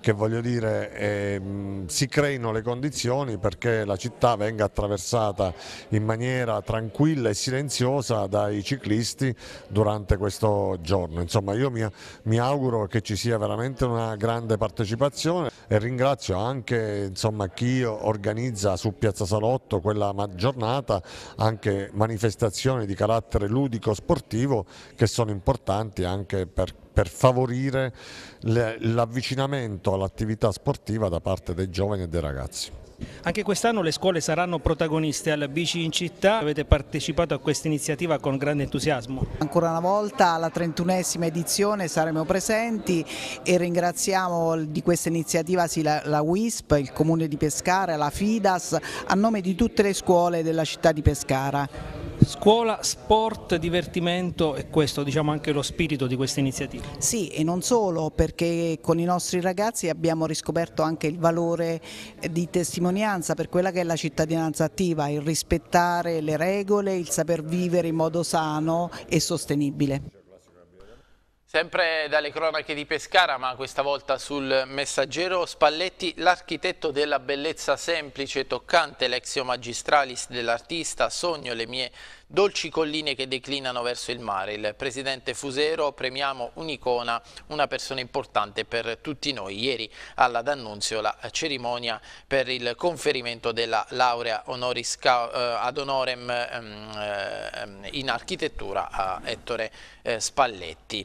che voglio dire ehm, si creino le condizioni perché la città venga attraversata in maniera tranquilla e silenziosa dai ciclisti durante questo giorno. Insomma io mi, mi auguro che ci sia veramente una grande partecipazione e ringrazio anche insomma, chi organizza su Piazza Salotto quella giornata anche manifestazioni di carattere ludico-sportivo che sono importanti anche per per favorire l'avvicinamento all'attività sportiva da parte dei giovani e dei ragazzi.
Anche quest'anno le scuole saranno protagoniste alla Bici in città, avete partecipato a questa iniziativa con grande entusiasmo. Ancora una volta alla 31esima edizione saremo presenti e ringraziamo di questa iniziativa sì, la, la WISP, il Comune di Pescara, la FIDAS, a nome di tutte le scuole della città di Pescara. Scuola, sport, divertimento e questo diciamo anche lo spirito di questa iniziativa. Sì e non solo perché con i nostri ragazzi abbiamo riscoperto anche il valore eh, di testimonianza per quella che è la cittadinanza attiva, il rispettare le regole, il saper vivere in modo sano e sostenibile.
Sempre dalle cronache di Pescara, ma questa volta sul messaggero, Spalletti, l'architetto della bellezza semplice e toccante, l'exio magistralis dell'artista, sogno le mie dolci colline che declinano verso il mare. Il presidente Fusero, premiamo un'icona, una persona importante per tutti noi. Ieri alla D'Annunzio la cerimonia per il conferimento della laurea honoris eh, ad honorem ehm, ehm, in architettura a Ettore eh, Spalletti.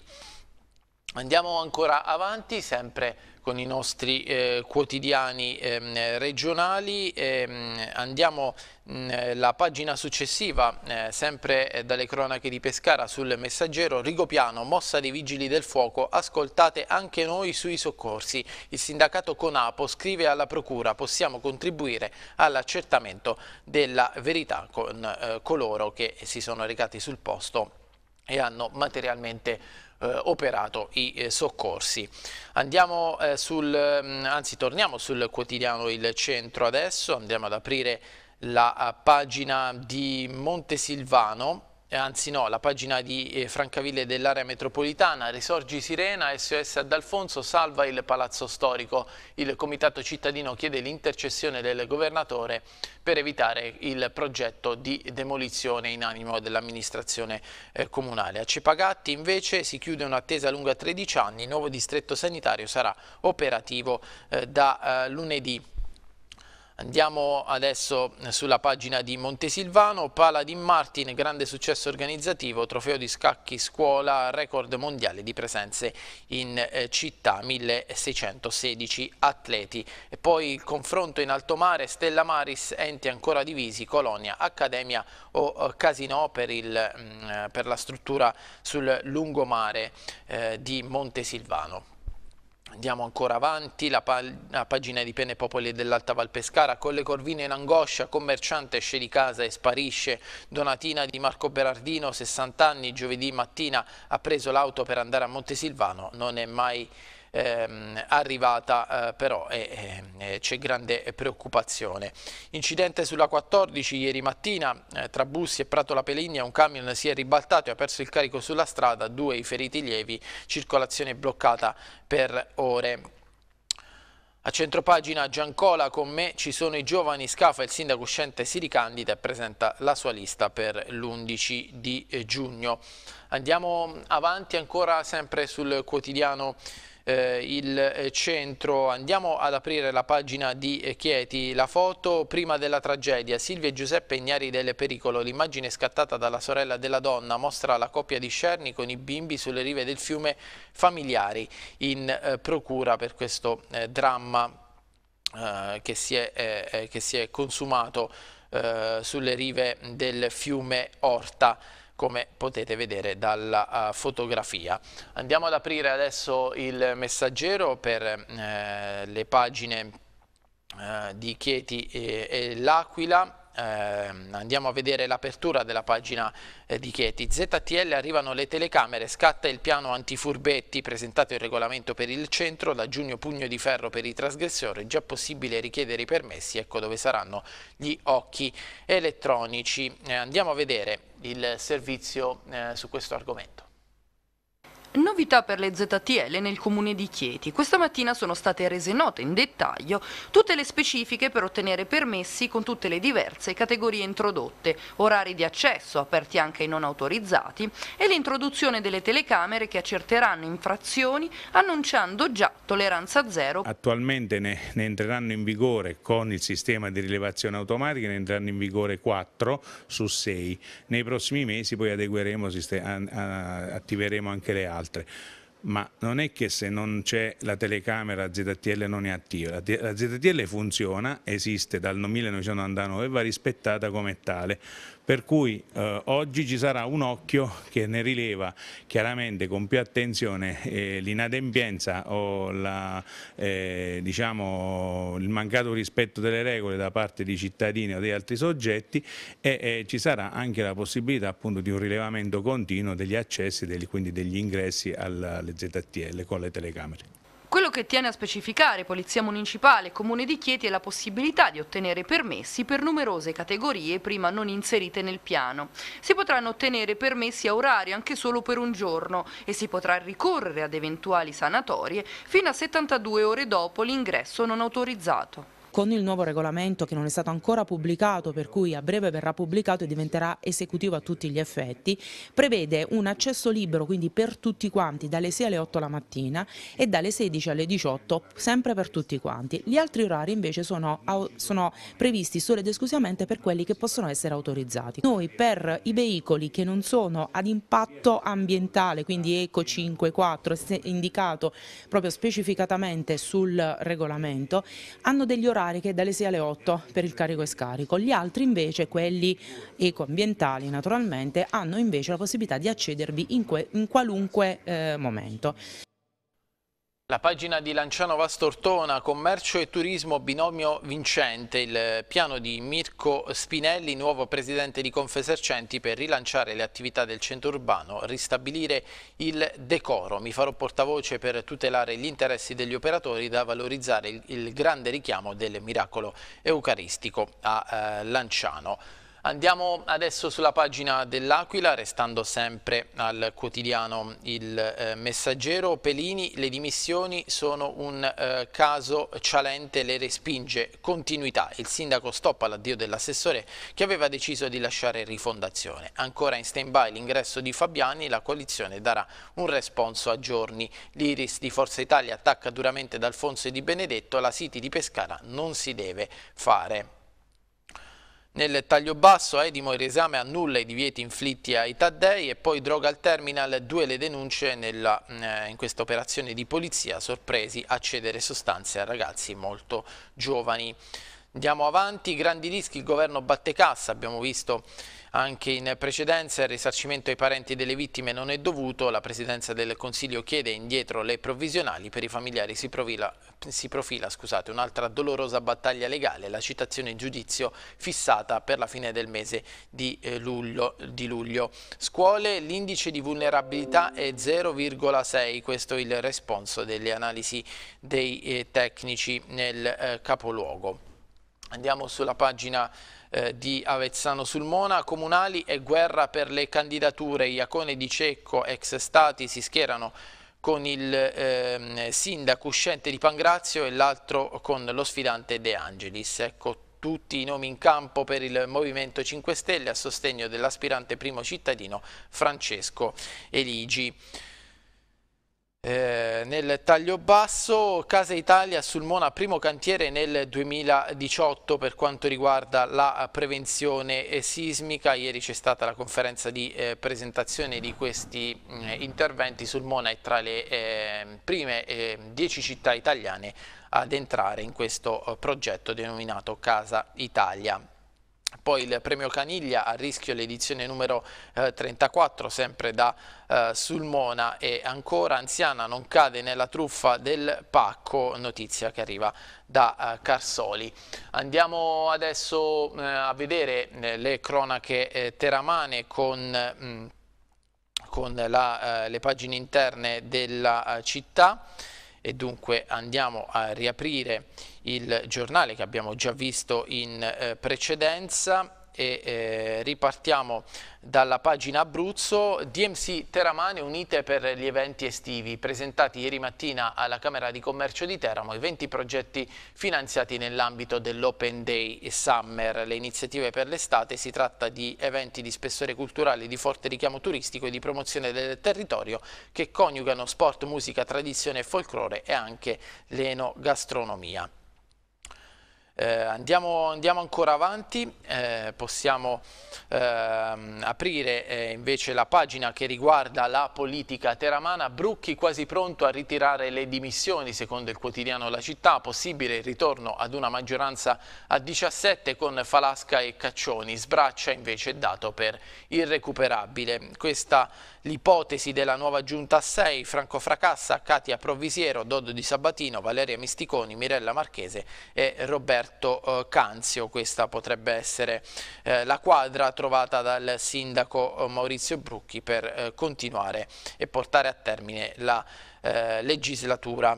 Andiamo ancora avanti, sempre con i nostri eh, quotidiani eh, regionali, eh, andiamo alla mm, pagina successiva, eh, sempre eh, dalle cronache di Pescara sul messaggero, Rigopiano, mossa dei vigili del fuoco, ascoltate anche noi sui soccorsi. Il sindacato Conapo scrive alla procura, possiamo contribuire all'accertamento della verità con eh, coloro che si sono recati sul posto e hanno materialmente eh, operato i eh, soccorsi. Andiamo eh, sul, mm, anzi torniamo sul quotidiano Il Centro adesso, andiamo ad aprire la pagina di Montesilvano eh, anzi no, la pagina di eh, Francaville dell'area metropolitana, Risorgi Sirena, SOS ad Alfonso, salva il palazzo storico. Il comitato cittadino chiede l'intercessione del governatore per evitare il progetto di demolizione in animo dell'amministrazione eh, comunale. A Cepagatti invece si chiude un'attesa lunga 13 anni, il nuovo distretto sanitario sarà operativo eh, da lunedì Andiamo adesso sulla pagina di Montesilvano, Pala di Martin, grande successo organizzativo, trofeo di scacchi scuola, record mondiale di presenze in eh, città, 1616 atleti. E poi il confronto in alto mare, Stella Maris, enti ancora divisi, Colonia, Accademia o eh, Casinò per, il, mm, eh, per la struttura sul lungomare di Montesilvano. Andiamo ancora avanti, la, pag la pagina di Pene Popoli dell'Alta Val Pescara, con le corvine in angoscia, commerciante esce di casa e sparisce. Donatina di Marco Berardino, 60 anni, giovedì mattina ha preso l'auto per andare a Montesilvano, non è mai ehm, arrivata eh, però eh, eh, c'è grande preoccupazione. Incidente sulla 14 ieri mattina eh, tra Bussi e Prato La Peligna un camion si è ribaltato e ha perso il carico sulla strada, due i feriti lievi, circolazione bloccata per ore. A centropagina Giancola con me ci sono i giovani Scafa, il sindaco uscente si ricandida e presenta la sua lista per l'11 di eh, giugno. Andiamo avanti ancora sempre sul quotidiano eh, il eh, centro. Andiamo ad aprire la pagina di eh, Chieti, la foto prima della tragedia. Silvia e Giuseppe ignari del pericolo. L'immagine scattata dalla sorella della donna mostra la coppia di Cerni con i bimbi sulle rive del fiume familiari in eh, procura per questo eh, dramma eh, che si, è, che si è consumato sulle rive del fiume Orta come potete vedere dalla uh, fotografia. Andiamo ad aprire adesso il messaggero per eh, le pagine eh, di Chieti e, e L'Aquila. Eh, andiamo a vedere l'apertura della pagina eh, di Chieti. ZTL arrivano le telecamere, scatta il piano antifurbetti, presentato il regolamento per il centro, da giugno pugno di ferro per i trasgressori, già possibile richiedere i permessi, ecco dove saranno gli occhi elettronici. Eh, andiamo a vedere il servizio eh, su questo argomento.
Novità per le ZTL nel comune di Chieti. Questa mattina sono state rese note in dettaglio tutte le specifiche per ottenere
permessi con tutte le diverse categorie introdotte, orari di accesso aperti anche ai non autorizzati e l'introduzione delle telecamere che accerteranno infrazioni annunciando già tolleranza zero.
Attualmente ne, ne entreranno in vigore con il sistema di rilevazione automatica, ne entreranno in vigore 4 su 6. Nei prossimi mesi poi adegueremo, attiveremo anche le altre altre ma non è che se non c'è la telecamera ZTL non è attiva, la ZTL funziona, esiste dal 1999 e va rispettata come tale per cui eh, oggi ci sarà un occhio che ne rileva chiaramente con più attenzione eh, l'inadempienza o la, eh, diciamo, il mancato rispetto delle regole da parte di cittadini o di altri soggetti e ci sarà anche la possibilità appunto di un rilevamento continuo degli accessi e quindi degli ingressi alle ZTL con le telecamere.
Quello che tiene a specificare Polizia Municipale e Comune di Chieti è la possibilità di ottenere permessi per numerose categorie prima non inserite nel piano. Si potranno ottenere permessi a orario anche solo per un giorno e si potrà ricorrere ad eventuali sanatorie
fino a 72 ore dopo l'ingresso non autorizzato.
Con il nuovo regolamento che non è stato ancora pubblicato, per cui a breve verrà pubblicato e diventerà esecutivo a tutti gli effetti, prevede un accesso libero quindi per tutti quanti dalle 6 alle 8 la mattina e dalle 16 alle 18 sempre per tutti quanti. Gli altri orari invece sono, sono previsti solo ed esclusivamente per quelli che possono essere autorizzati. Noi per i veicoli che non sono ad impatto ambientale, quindi Eco 5, 4, indicato proprio specificatamente sul regolamento, hanno degli orari cariche dalle 6 alle 8 per il carico e scarico. Gli altri invece, quelli ecoambientali naturalmente, hanno invece la possibilità di accedervi in, in qualunque eh, momento.
La pagina di Lanciano Vastortona, commercio e turismo binomio vincente, il piano di Mirko Spinelli, nuovo presidente di Confesercenti per rilanciare le attività del centro urbano, ristabilire il decoro. Mi farò portavoce per tutelare gli interessi degli operatori da valorizzare il, grande richiamo del miracolo eucaristico a eh, Lanciano. Andiamo adesso sulla pagina dell'Aquila, restando sempre al quotidiano Il eh, Messaggero. Pelini, le dimissioni sono un eh, caso cialente, le respinge. Continuità, il sindaco stoppa l'addio dell'assessore che aveva deciso di lasciare rifondazione. Ancora in stand-by l'ingresso di Fabiani, la coalizione darà un responso a giorni. L'Iris di Forza Italia attacca duramente D'Alfonso e Di Benedetto, la City di Pescara non si deve fare. Nel taglio basso Edimo eh, il riesame annulla i divieti inflitti ai Taddei e poi droga al terminal due le denunce nella, eh, in questa operazione di polizia sorpresi a cedere sostanze a ragazzi molto giovani. Andiamo avanti, grandi rischi, il governo batte cassa, abbiamo visto anche in precedenza il risarcimento ai parenti delle vittime non è dovuto, la Presidenza del Consiglio chiede indietro le provvisionali, per i familiari si, provila, si profila un'altra dolorosa battaglia legale, la citazione in giudizio fissata per la fine del mese di eh, luglio. Di luglio. Scuole, l'indice di vulnerabilità è 0,6, questo è il responso delle analisi dei eh, tecnici nel eh, capoluogo. Andiamo sulla pagina eh, di Avezzano sul Mona, comunali e guerra per le candidature. Iacone di Cecco, ex stati, si schierano con il eh, sindaco uscente di Pangrazio e l'altro con lo sfidante De Angelis. Ecco tutti i nomi in campo per il Movimento 5 Stelle a sostegno dell'aspirante primo cittadino Francesco Eligi. Eh, nel taglio basso Casa Italia sul Mona primo cantiere nel 2018 per quanto riguarda la prevenzione eh, sismica ieri c'è stata la conferenza di eh, presentazione di questi eh, interventi sul Mona è tra le ehm, prime 10 ehm, città italiane ad entrare in questo eh, progetto denominato Casa Italia poi il premio Caniglia a rischio l'edizione numero eh, 34, sempre da eh, Sulmona e ancora anziana non cade nella truffa del pacco, notizia che arriva da eh, Carsoli. Andiamo adesso eh, a vedere eh, le cronache eh, teramane con... Mh, mm, con la, le pagine interne della città e dunque andiamo a riaprire il giornale che abbiamo già visto in eh, precedenza e eh, ripartiamo dalla pagina Abruzzo, DMC Teramane unite per gli eventi estivi, presentati ieri mattina alla Camera di Commercio di Teramo i 20 progetti finanziati nell'ambito dell'Open Day Summer, le iniziative per l'estate, si tratta di eventi di spessore culturale, di forte richiamo turistico e di promozione del territorio che coniugano sport, musica, tradizione, e folklore e anche l'enogastronomia. Eh, andiamo, andiamo, ancora avanti, eh, possiamo ehm, aprire eh, invece la pagina che riguarda la politica teramana. Brucchi quasi pronto a ritirare le dimissioni, secondo il quotidiano La Città, possibile ritorno ad una maggioranza a 17 con Falasca e Caccioni. Sbraccia invece è dato per irrecuperabile. Questa l'ipotesi della nuova giunta a 6, Franco Fracassa, Katia Provisiero, Dodo di Sabatino, Valeria Misticoni, Mirella Marchese e Roberto Umberto eh, Canzio, questa potrebbe essere eh, la quadra trovata dal sindaco eh, Maurizio Brucchi per continuare e portare a termine la legislatura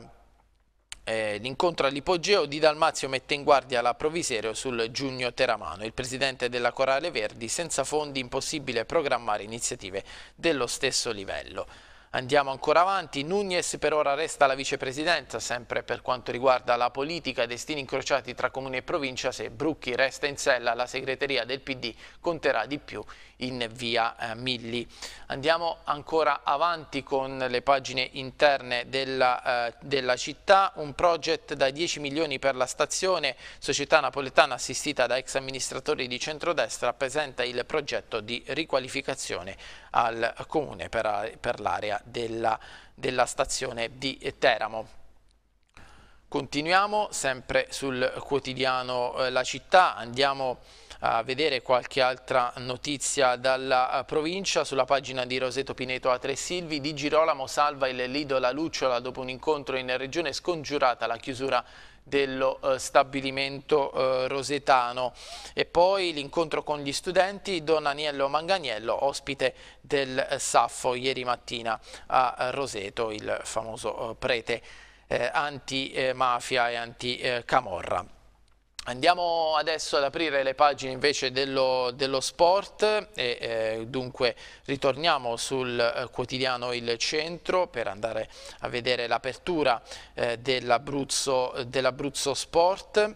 l'incontro all'ipogeo di Dalmazio mette in guardia la Proviserio sul giugno teramano. Il presidente della Corale Verdi, senza fondi impossibile programmare iniziative dello stesso livello. Andiamo ancora avanti, Nunez per ora resta la vicepresidenza, sempre per quanto riguarda la politica e destini incrociati tra comune e provincia, se Brucchi resta in sella la segreteria del PD conterà di più in via eh, Milli. Andiamo ancora avanti con le pagine interne della, eh, della città, un project da 10 milioni per la stazione, società napoletana assistita da ex amministratori di centrodestra presenta il progetto di riqualificazione al comune per, per l'area della, della stazione di Teramo. Continuiamo sempre sul quotidiano eh, La Città, andiamo a vedere qualche altra notizia dalla eh, provincia sulla pagina di Roseto Pineto a Tre Silvi di Girolamo salva il Lido La Lucciola dopo un incontro in regione scongiurata la chiusura dello eh, stabilimento eh, rosetano e poi l'incontro con gli studenti Don Aniello Manganiello ospite del eh, Saffo ieri mattina a eh, Roseto il famoso eh, prete antimafia e anticamorra Andiamo adesso ad aprire le pagine invece dello, dello sport e eh, dunque ritorniamo sul eh, quotidiano Il Centro per andare a vedere l'apertura eh, dell'Abruzzo dell Sport.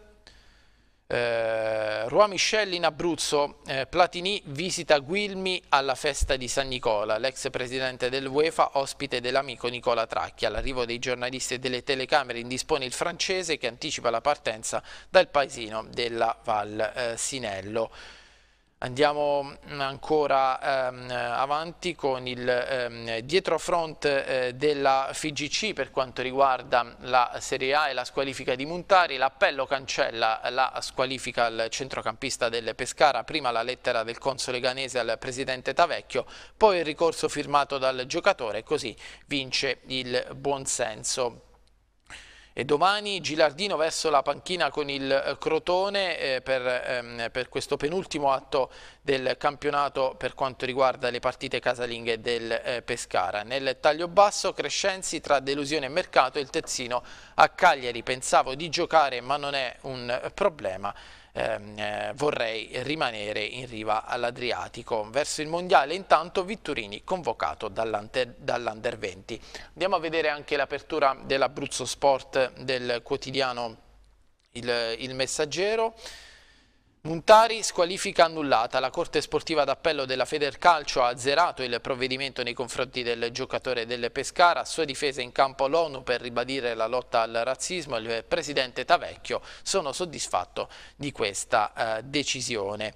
Eh, Rua Miscelli in Abruzzo, eh, Platini visita Guilmi alla festa di San Nicola, l'ex presidente del UEFA, ospite dell'amico Nicola Tracchi. All'arrivo dei giornalisti e delle telecamere indispone il francese che anticipa la partenza dal paesino della Val eh, Sinello. Andiamo mm, ancora ehm, avanti con il ehm, dietrofront eh, della FIGC per quanto riguarda la Serie A e la squalifica di Montari. L'appello cancella la squalifica al centrocampista del Pescara, prima la lettera del console ganese al presidente Tavecchio, poi il ricorso firmato dal giocatore, così vince il buonsenso. E domani Gilardino verso la panchina con il eh, Crotone eh, per, ehm, per, questo penultimo atto del campionato per quanto riguarda le partite casalinghe del eh, Pescara. Nel taglio basso Crescenzi tra delusione e mercato e il Tezzino a Cagliari pensavo di giocare ma non è un eh, problema ehm, eh, vorrei rimanere in riva all'Adriatico. Verso il Mondiale intanto Vitturini convocato dall'Under 20. Andiamo a vedere anche l'apertura dell'Abruzzo Sport del quotidiano il, il Messaggero. Muntari squalifica annullata. La Corte Sportiva d'Appello della Federcalcio ha azzerato il provvedimento nei confronti del giocatore del Pescara. A sua difesa in campo l'ONU per ribadire la lotta al razzismo. Il presidente Tavecchio sono soddisfatto di questa eh, decisione.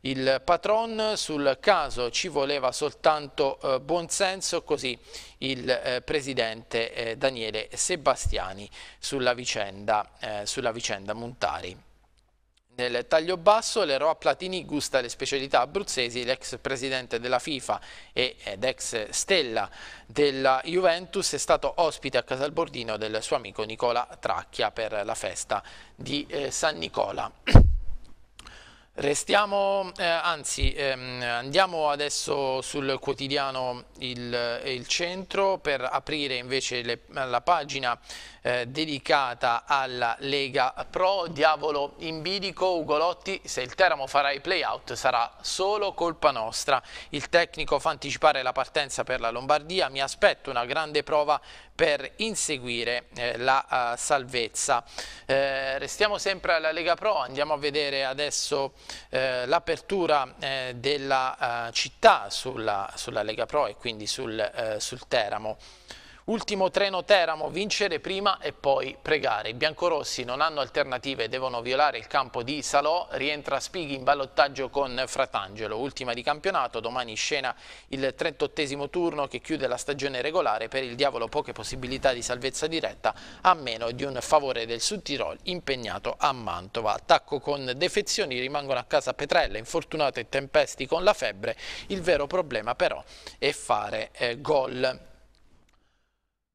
Il patron sul caso ci voleva soltanto eh, buonsenso, così il eh, presidente eh, Daniele Sebastiani sulla vicenda, eh, sulla vicenda Muntari. Nel taglio basso Leroy Platini gusta le specialità abruzzesi, l'ex presidente della FIFA ed ex stella della Juventus è stato ospite a Casalbordino del suo amico Nicola Tracchia per la festa di eh, San Nicola. Restiamo, eh, anzi ehm, andiamo adesso sul quotidiano Il, il Centro per aprire invece le, la pagina eh, dedicata alla Lega Pro, diavolo in bilico, Ugolotti, se il Teramo farà i playout sarà solo colpa nostra. Il tecnico fa anticipare la partenza per la Lombardia, mi aspetto una grande prova per inseguire eh, la uh, salvezza. Eh, restiamo sempre alla Lega Pro, andiamo a vedere adesso eh, l'apertura eh, della uh, città sulla, sulla, Lega Pro e quindi sul, sul Teramo. Ultimo treno Teramo, vincere prima e poi pregare. I biancorossi non hanno alternative, devono violare il campo di Salò, rientra Spighi in ballottaggio con Fratangelo. Ultima di campionato, domani scena il 38 turno che chiude la stagione regolare, per il diavolo poche possibilità di salvezza diretta a meno di un favore del Sud Tirol impegnato a Mantova. Attacco con defezioni, rimangono a casa Petrella, infortunato e tempesti con la febbre, il vero problema però è fare eh, gol.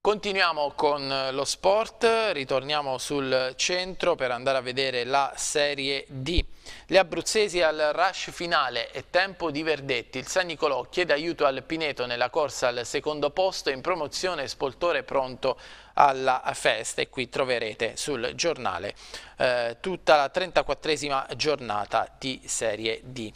Continuiamo con eh, lo sport, ritorniamo sul centro per andare a vedere la Serie D. Gli abruzzesi al rush finale e tempo di verdetti. Il San Nicolò chiede aiuto al Pineto nella corsa al secondo posto in promozione Spoltore pronto alla festa e qui troverete sul giornale eh, tutta la 34esima giornata di Serie D.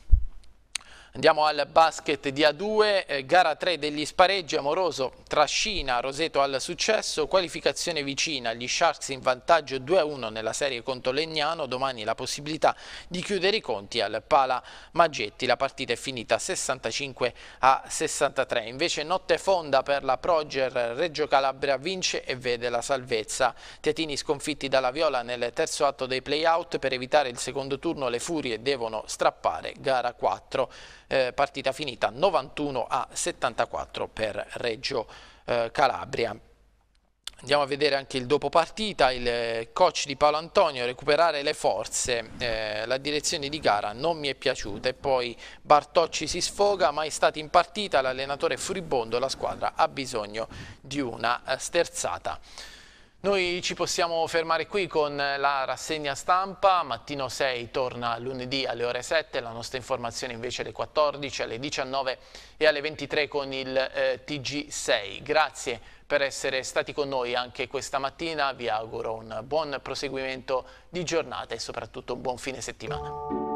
Andiamo al basket di A2, eh, gara 3 degli spareggi, Amoroso trascina Roseto al successo, qualificazione vicina, gli Sharks in vantaggio 2-1 nella serie contro Legnano, domani la possibilità di chiudere i conti al Pala Maggetti, la partita è finita 65 a 63. Invece notte fonda per la Proger, Reggio Calabria vince e vede la salvezza. Tiatini sconfitti dalla Viola nel terzo atto dei playout, per evitare il secondo turno le Furie devono strappare gara 4 eh, partita finita 91 a 74 per Reggio eh, Calabria. Andiamo a vedere anche il dopo partita, il eh, coach di Paolo Antonio, recuperare le forze, eh, la direzione di gara non mi è piaciuta e poi Bartocci si sfoga, mai stato in partita, l'allenatore furibondo, la squadra ha bisogno di una eh, sterzata. Noi ci possiamo fermare qui con la rassegna stampa, mattino 6 torna lunedì alle ore 7, la nostra informazione invece alle 14, alle 19 e alle 23 con il eh, TG6. Grazie per essere stati con noi anche questa mattina, vi auguro un buon proseguimento di giornata e soprattutto un buon fine settimana.